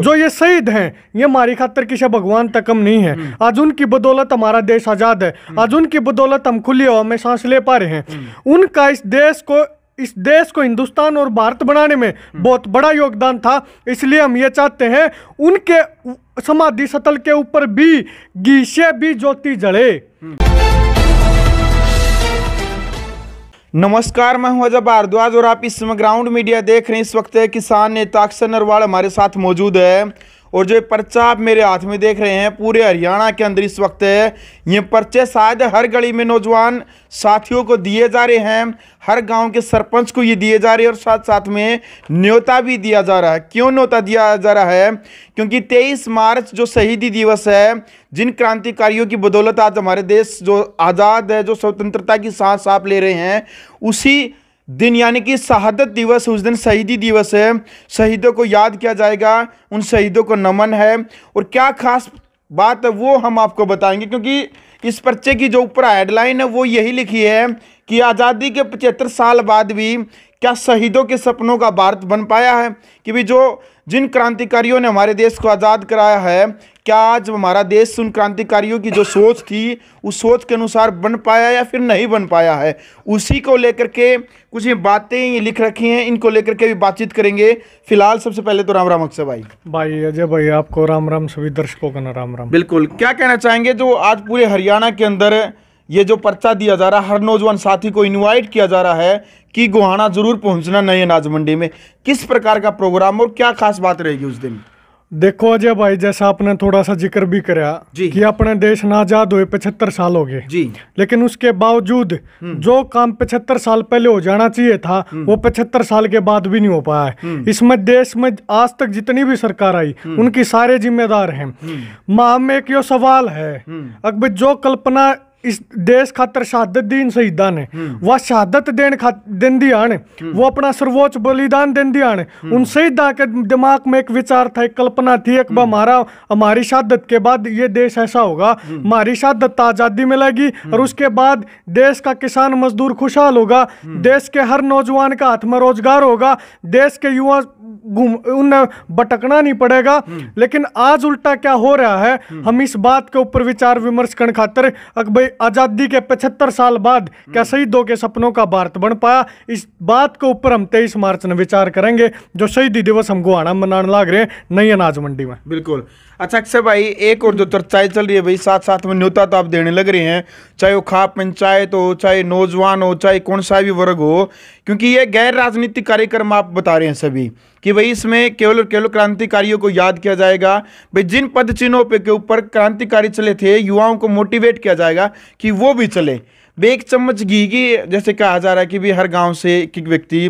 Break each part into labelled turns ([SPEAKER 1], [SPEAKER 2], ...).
[SPEAKER 1] जो ये शहीद हैं ये हमारी खातर किसी भगवान तक कम नहीं है हम्म। आज उनकी बदौलत हमारा देश आज़ाद है हम्म। आज उनकी बदौलत हम खुली हवा में सांस ले पा रहे हैं हम्म। उनका इस देश को इस देश को हिंदुस्तान और भारत बनाने में बहुत बड़ा योगदान था इसलिए हम ये चाहते हैं उनके समाधि स्थल के ऊपर भी गीशे भी ज्योति जड़े
[SPEAKER 2] नमस्कार मैं हूं अजय भारद्वाज और आप इस समय ग्राउंड मीडिया देख रहे हैं इस वक्त किसान नेता अक्षर नरवाल हमारे साथ मौजूद है और जो पर्चा आप मेरे हाथ में देख रहे हैं पूरे हरियाणा के अंदर इस वक्त है ये पर्चे शायद हर गली में नौजवान साथियों को दिए जा रहे हैं हर गांव के सरपंच को ये दिए जा रहे हैं और साथ साथ में न्योता भी दिया जा रहा है क्यों न्योता दिया जा रहा है क्योंकि 23 मार्च जो शहीदी दिवस है जिन क्रांतिकारियों की बदौलत आज हमारे देश जो आज़ाद है जो स्वतंत्रता की सांस आप ले रहे हैं उसी दिन यानी कि शहादत दिवस उस दिन शहीदी दिवस है शहीदों को याद किया जाएगा उन शहीदों को नमन है और क्या खास बात है वो हम आपको बताएंगे क्योंकि इस पर्चे की जो ऊपर हेडलाइन है वो यही लिखी है कि आज़ादी के पचहत्तर साल बाद भी क्या शहीदों के सपनों का भारत बन पाया है कि भी जो जिन क्रांतिकारियों ने हमारे देश को आज़ाद कराया है क्या आज हमारा देश उन क्रांतिकारियों की जो सोच थी उस सोच के अनुसार बन पाया या फिर नहीं बन पाया है उसी को लेकर के कुछ बातें लिख रखी हैं इनको लेकर के भी बातचीत करेंगे फिलहाल सबसे पहले तो राम राम अक्सर भाई
[SPEAKER 1] भाई अजय भाई आपको राम राम सभी दर्शकों का ना राम राम
[SPEAKER 2] बिल्कुल क्या कहना चाहेंगे जो आज पूरे हरियाणा के अंदर ये जो पर्चा दिया जा रहा है हर नौजवान साथी को इनवाइट किया जा रहा है कि गुहाना जरूर पहुंचना नए अनाज मंडी में किस प्रकार का प्रोग्राम और क्या खास बात रहेगी उस दिन
[SPEAKER 1] देखो अजय भाई जैसा आपने थोड़ा सा जिक्र भी कराया कि अपने देश ना आजाद हुए पचहत्तर साल हो गए लेकिन उसके बावजूद हम्म। जो काम पचहत्तर साल पहले हो जाना चाहिए था हम्म। वो पचहत्तर साल के बाद भी नहीं हो पाया है हम्म। इसमें देश में आज तक जितनी भी सरकार आई उनकी सारे जिम्मेदार हैं माम एक यो सवाल है अब जो कल्पना इस ਇਸ ਦੇਸ਼ ਖਾਤਰ ਸ਼ਹਾਦਤ ਦੇਣ ਸ਼ਹੀਦਾਂ ਨੇ ਵਾ ਸ਼ਹਾਦਤ ਦੇਣ ਦਿੰਦੀਆਂ आने वो अपना सर्वोच्च बलिदान दें आने हम्म। उन शहीदा के दिमाग में एक विचार था एक कल्पना थी एक हमारा हम्म। हमारी शहादत के बाद ये देश ऐसा होगा हम्म। हमारी शहादत आज़ादी मिलेगी और उसके बाद देश का किसान मजदूर खुशहाल होगा देश के हर नौजवान का हाथ में रोजगार होगा देश के युवा घूम उन भटकना नहीं पड़ेगा लेकिन आज उल्टा क्या हो रहा है हम इस बात के ऊपर विचार विमर्श करने खातर भाई आज़ादी के पचहत्तर साल बाद क्या शहीदों के सपनों का भारत बन पाया इस बात के ऊपर हम तेईस मार्च में विचार करेंगे जो शहीदी दिवस हम गुहाना मनाने लाग रहे हैं नई अनाज
[SPEAKER 2] मंडी में बिल्कुल अच्छा अक्षय भाई एक और जो चर्चाएं चल रही है भाई साथ साथ में न्योता तो आप देने लग रहे हैं चाहे वो खाप पंचायत हो चाहे नौजवान हो चाहे कौन सा भी वर्ग हो क्योंकि ये गैर राजनीतिक कार्यक्रम आप बता रहे हैं सभी कि भाई इसमें केवल और केवल क्रांतिकारियों को याद किया जाएगा भाई जिन पद चिन्हों पर के ऊपर क्रांतिकारी चले थे युवाओं को मोटिवेट किया जाएगा कि वो भी चले भाई एक चम्मच घी की जैसे कहा जा रहा है कि भी हर गांव से एक एक व्यक्ति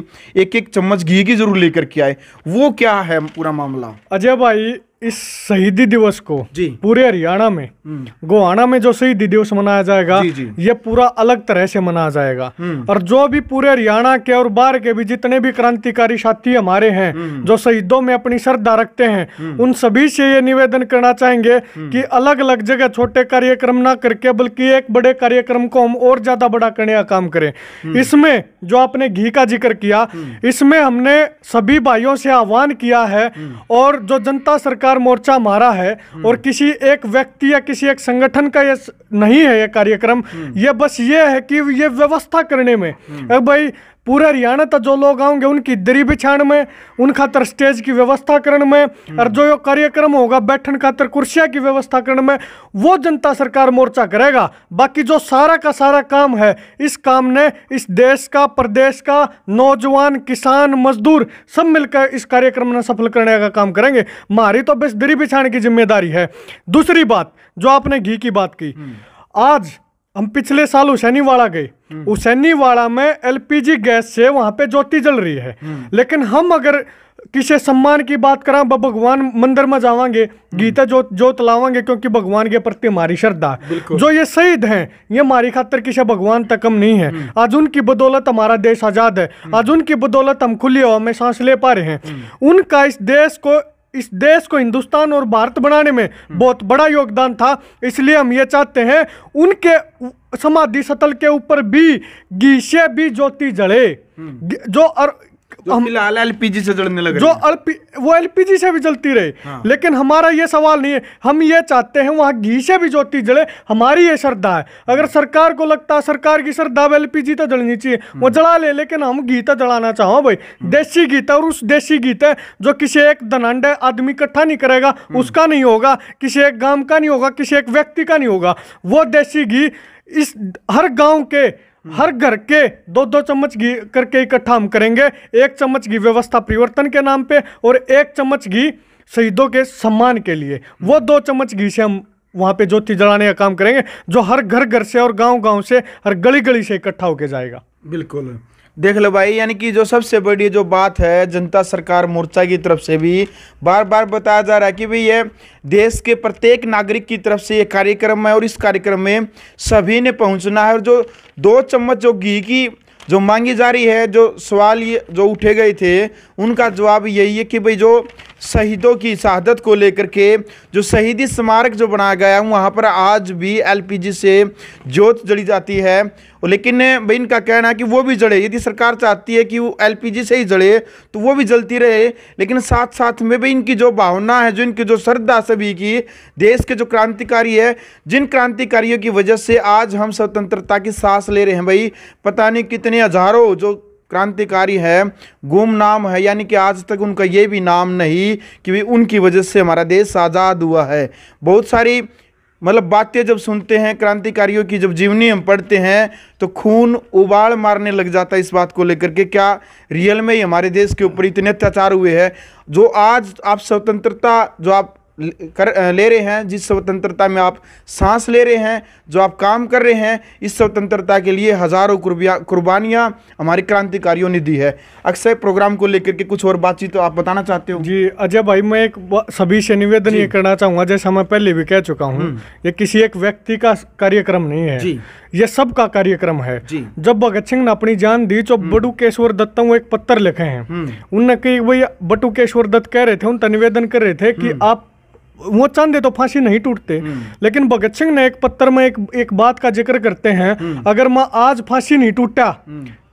[SPEAKER 2] एक एक चम्मच घी की जरूर लेकर के आए वो क्या है पूरा मामला अजय भाई इस
[SPEAKER 1] शहीदी दिवस को पूरे हरियाणा में हम्म। गोहाना में जो शहीदी दिवस मनाया जाएगा जी जी। ये पूरा अलग तरह से मनाया जाएगा हम्म। और जो भी पूरे हरियाणा के और बाहर के भी जितने भी क्रांतिकारी साथी हमारे हैं हम्म। जो शहीदों में अपनी श्रद्धा रखते हैं उन सभी से ये निवेदन करना चाहेंगे कि अलग अलग जगह छोटे कार्यक्रम ना करके बल्कि एक बड़े कार्यक्रम को हम और ज्यादा बड़ा करने का काम करें इसमें जो आपने घी का जिक्र किया इसमें हमने सभी भाइयों से आह्वान किया है और जो जनता सरकार लगातार मोर्चा मारा है हम्म। और किसी एक व्यक्ति या किसी एक संगठन का ये नहीं है ये कार्यक्रम हम्म। ये बस ये है कि ये व्यवस्था करने में हम्म। भाई पूरे हरियाणा तक जो लोग आओगे उनकी दरी बिछाण में उन खातर स्टेज की व्यवस्था करण में हम्म। और जो यो कार्यक्रम होगा बैठन खातर कुर्सिया की व्यवस्था करण में वो जनता सरकार मोर्चा करेगा बाकी जो सारा का सारा काम है इस काम ने इस देश का प्रदेश का नौजवान किसान मजदूर सब मिलकर इस कार्यक्रम ने सफल करने का काम करेंगे मारी तो बस दरी बिछाने की जिम्मेदारी है दूसरी बात जो आपने घी की बात की हम्म। आज हम पिछले साल हुसैनीवाड़ा गए हुसैनीवाड़ा हम्म। में एलपीजी गैस से वहां पे ज्योति जल रही है हम्म। लेकिन हम अगर किसी सम्मान की बात करा भगवान मंदिर में जावांगे हम्म। गीता जोत जो लावांगे क्योंकि भगवान के प्रति हमारी श्रद्धा जो ये शहीद हैं ये हमारी खातर किसी भगवान तक कम नहीं है आज उनकी बदौलत हमारा देश आजाद है आज उनकी बदौलत हम खुली हवा में सांस ले पा रहे हैं उनका इस देश को इस देश को हिंदुस्तान और भारत बनाने में हम्म। बहुत बड़ा योगदान था इसलिए हम ये चाहते हैं उनके समाधि स्थल के ऊपर भी घी से भी ज्योति जड़े हम्म। जो और
[SPEAKER 2] एलपीजी से जलने लगे जो
[SPEAKER 1] वो एलपीजी से भी जलती रहे हाँ। लेकिन हमारा ये सवाल नहीं है हम ये चाहते हैं वहाँ घी से भी ज्योति जले हमारी ये श्रद्धा है अगर हाँ। सरकार को लगता है सरकार की श्रद्धा एलपीजी तो जलनी चाहिए हाँ। वो जला ले लेकिन हम घी तो जलाना चाहो भाई हाँ। देसी घी और उस देसी घी जो किसी एक धनांड आदमी इकट्ठा नहीं करेगा उसका नहीं होगा किसी एक गांव का नहीं होगा किसी एक व्यक्ति का नहीं होगा वो देसी घी इस हर गांव के हम्म। हर घर के दो दो चम्मच घी करके इकट्ठा हम करेंगे एक चम्मच घी व्यवस्था परिवर्तन के नाम पे और एक चम्मच घी शहीदों के सम्मान के लिए हम्म। वो दो चम्मच घी से हम वहाँ पे ज्योति जलाने का काम करेंगे जो हर घर
[SPEAKER 2] घर से और गांव गांव से हर गली गली से इकट्ठा होके जाएगा बिल्कुल देख लो भाई यानी कि जो सबसे बड़ी जो बात है जनता सरकार मोर्चा की तरफ से भी बार बार बताया जा रहा है कि भाई ये देश के प्रत्येक नागरिक की तरफ से ये कार्यक्रम है और इस कार्यक्रम में सभी ने पहुंचना है और जो दो चम्मच जो घी की जो मांगी जा रही है जो सवाल ये जो उठे गए थे उनका जवाब यही है कि भाई जो शहीदों की शहादत को लेकर के जो शहीदी स्मारक जो बनाया गया है वहाँ पर आज भी एलपीजी से जोत जड़ी जाती है लेकिन भाई इनका कहना है कि वो भी जड़े यदि सरकार चाहती है कि वो एलपीजी से ही जड़े तो वो भी जलती रहे लेकिन साथ साथ में भी इनकी जो भावना है जो इनकी जो श्रद्धा सभी की देश के जो क्रांतिकारी है जिन क्रांतिकारियों की वजह से आज हम स्वतंत्रता की सांस ले रहे हैं भाई पता नहीं कितने हज़ारों जो क्रांतिकारी है नाम है यानी कि आज तक उनका ये भी नाम नहीं कि भी उनकी वजह से हमारा देश आज़ाद हुआ है बहुत सारी मतलब बातें जब सुनते हैं क्रांतिकारियों की जब जीवनी हम पढ़ते हैं तो खून उबाल मारने लग जाता है इस बात को लेकर के क्या रियल में ही हमारे देश के ऊपर इतने अत्याचार हुए हैं जो आज आप स्वतंत्रता जो आप कर ले रहे हैं जिस स्वतंत्रता में आप सांस ले रहे हैं जो आप काम कर रहे हैं इस स्वतंत्रता के लिए हज़ारों कुर्बानियाँ हमारे क्रांतिकारियों ने दी है अक्सर प्रोग्राम को लेकर के कुछ और बातचीत तो आप बताना चाहते हो जी अजय भाई मैं एक
[SPEAKER 1] सभी से निवेदन ये करना चाहूँगा जैसा मैं पहले भी कह चुका हूँ हम्म। ये किसी एक व्यक्ति का कार्यक्रम नहीं है ये सब का कार्यक्रम है जब भगत सिंह ने अपनी जान दी तो हम्म। बटुकेश्वर दत्त वो एक पत्थर लिखे हैं हम्म। उनने कही वही बटुकेश्वर दत्त कह रहे थे उनका निवेदन कर रहे थे कि हम्म। आप वो चांदे तो फांसी नहीं टूटते लेकिन भगत सिंह ने एक पत्थर में एक एक बात का जिक्र करते हैं अगर मैं आज फांसी नहीं टूटा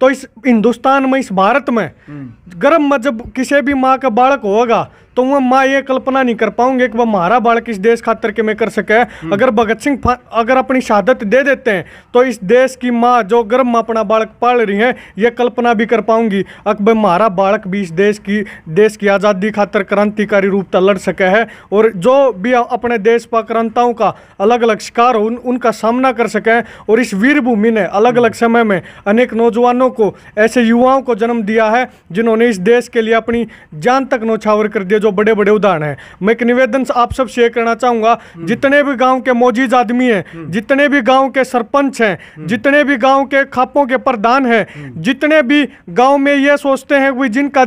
[SPEAKER 1] तो इस हिंदुस्तान में इस भारत में हम्म। गर्भ में जब किसी भी माँ का बालक होगा तो वह माँ ये कल्पना नहीं कर पाऊंगे कि वह हमारा बालक इस देश खातर के में कर सके हम्म। अगर भगत सिंह अगर अपनी शहादत दे देते हैं तो इस देश की माँ जो गर्भ में अपना बालक पाल रही है ये कल्पना भी कर पाऊंगी अकबर हमारा बालक भी इस देश की देश की आज़ादी खातर क्रांतिकारी रूप तक लड़ सके है और जो भी अपने देश पर क्रांताओं का अलग अलग शिकार हो उन, उनका सामना कर सके और इस वीरभूमि ने अलग अलग समय में अनेक नौजवानों बच्चों को ऐसे युवाओं को जन्म दिया है जिन्होंने इस देश के लिए अपनी जान तक नौछावर कर दिया जो बड़े बड़े उदाहरण है मैं एक निवेदन आप सब शेयर करना चाहूंगा हम्म। जितने भी गाँव के मोजीज आदमी है हम्म। जितने भी गाँव के सरपंच हैं हम्म। जितने भी गाँव के खापों के प्रधान हैं जितने भी गाँव में ये सोचते हैं वे जिनका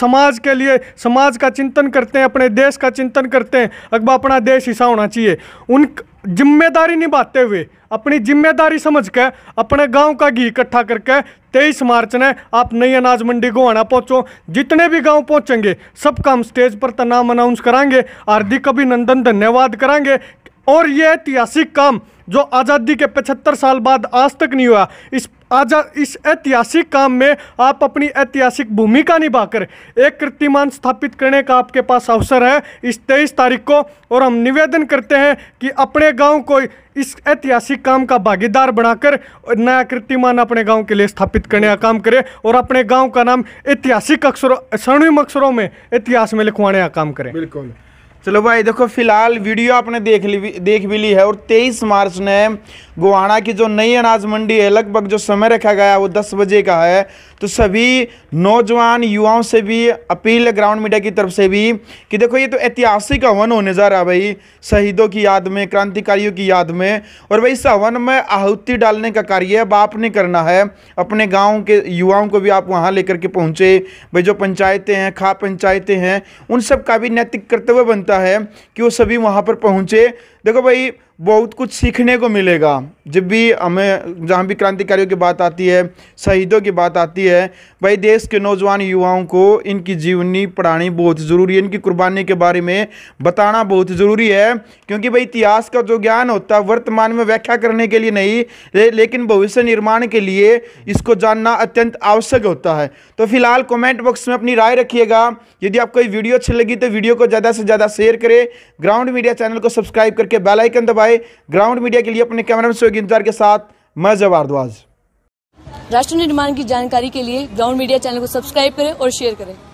[SPEAKER 1] समाज के लिए समाज का चिंतन करते हैं अपने देश का चिंतन करते हैं अगबा अपना देश हिस्सा होना चाहिए उन जिम्मेदारी निभाते हुए अपनी जिम्मेदारी समझ कर अपने गांव का घी इकट्ठा करके तेईस मार्च ने आप नई अनाज मंडी गोहाना पहुंचो जितने भी गांव पहुंचेंगे सब काम स्टेज पर तनाम अनाउंस कराएंगे हार्दिक अभिनंदन धन्यवाद कराएंगे और ये ऐतिहासिक काम जो आज़ादी के 75 साल बाद आज तक नहीं हुआ इस आज इस ऐतिहासिक काम में आप अपनी ऐतिहासिक भूमिका निभाकर एक कीर्तिमान स्थापित करने का आपके पास अवसर है इस तेईस तारीख को और हम निवेदन करते हैं कि अपने गांव को इस ऐतिहासिक काम का भागीदार बनाकर नया कीर्तिमान अपने गांव के लिए स्थापित करने का काम करें और अपने गांव का
[SPEAKER 2] नाम ऐतिहासिक अक्षरों स्वर्णिम अक्षरों में इतिहास में लिखवाने का काम करें बिल्कुल चलो भाई देखो फिलहाल वीडियो आपने देख ली देख भी ली है और 23 मार्च ने गोहाना की जो नई अनाज मंडी है लगभग जो समय रखा गया वो 10 बजे का है तो सभी नौजवान युवाओं से भी अपील ग्राउंड मीडिया की तरफ से भी कि देखो ये तो ऐतिहासिक हवन होने जा रहा है भाई शहीदों की याद में क्रांतिकारियों की याद में और भाई इस हवन में आहुति डालने का कार्य अब आपने करना है अपने गाँव के युवाओं को भी आप वहाँ लेकर के पहुँचे भाई जो पंचायतें हैं खा पंचायतें हैं उन सब का भी नैतिक कर्तव्य बनता होता है कि वो सभी वहाँ पर पहुँचे देखो भाई बहुत कुछ सीखने को मिलेगा जब भी हमें जहाँ भी क्रांतिकारियों की बात आती है शहीदों की बात आती है भाई देश के नौजवान युवाओं को इनकी जीवनी पढ़ानी बहुत ज़रूरी है इनकी कुर्बानी के बारे में बताना बहुत ज़रूरी है क्योंकि भाई इतिहास का जो ज्ञान होता है वर्तमान में व्याख्या करने के लिए नहीं ले, लेकिन भविष्य निर्माण के लिए इसको जानना अत्यंत आवश्यक होता है तो फिलहाल कॉमेंट बॉक्स में अपनी राय रखिएगा यदि आपको ये वीडियो अच्छी लगी तो वीडियो को ज़्यादा से ज़्यादा शेयर करें ग्राउंड मीडिया चैनल को सब्सक्राइब करके बेलाइकन दबाए आए ग्राउंड मीडिया के लिए अपने कैमरा में इंतजार के साथ मैं जवारद्वाज राष्ट्र निर्माण की जानकारी के लिए ग्राउंड मीडिया चैनल को सब्सक्राइब करें और शेयर करें